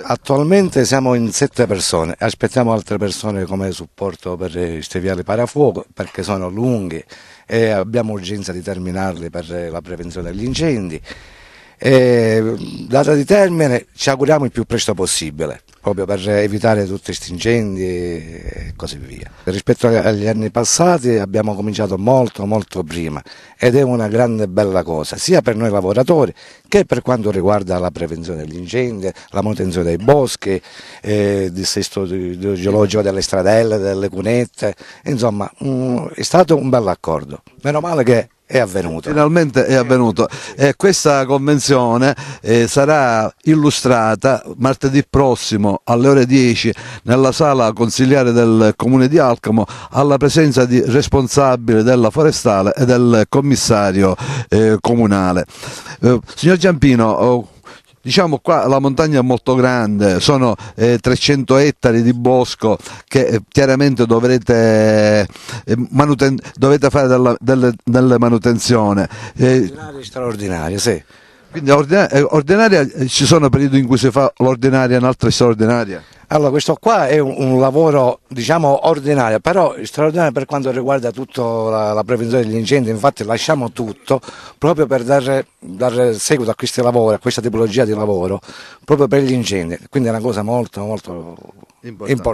Attualmente siamo in sette persone, aspettiamo altre persone come supporto per steviare i parafuoco perché sono lunghi e abbiamo urgenza di terminarli per la prevenzione degli incendi. E, data di termine ci auguriamo il più presto possibile, proprio per evitare tutti questi incendi e così via. Rispetto agli anni passati abbiamo cominciato molto molto prima ed è una grande bella cosa, sia per noi lavoratori che per quanto riguarda la prevenzione degli incendi, la manutenzione dei boschi, eh, il dissesto geologico delle stradelle, delle cunette, insomma mh, mm, è stato un bel accordo. Meno male che è avvenuto. Finalmente è avvenuto. Eh, questa convenzione eh, sarà illustrata martedì prossimo alle ore 10 nella sala consigliare del comune di Alcamo alla presenza di responsabile della forestale e del commissario eh, comunale. Eh, signor Giampino, oh, diciamo qua la montagna è molto grande, sono eh, 300 ettari di bosco che eh, chiaramente dovrete, eh, manuten- dovete fare della, delle, delle manutenzione. Eh, straordinaria, straordinaria, sì. Quindi eh, ordinaria, ordinaria eh, ci sono periodi in cui si fa l'ordinaria e un'altra straordinaria? Allora, questo qua è un, un, lavoro, diciamo, ordinario, però straordinario per quanto riguarda tutta la, la, prevenzione degli incendi, infatti lasciamo tutto proprio per dare, dare seguito a questi lavori, a questa tipologia di lavoro, proprio per gli incendi, quindi è una cosa molto, molto importante. importante.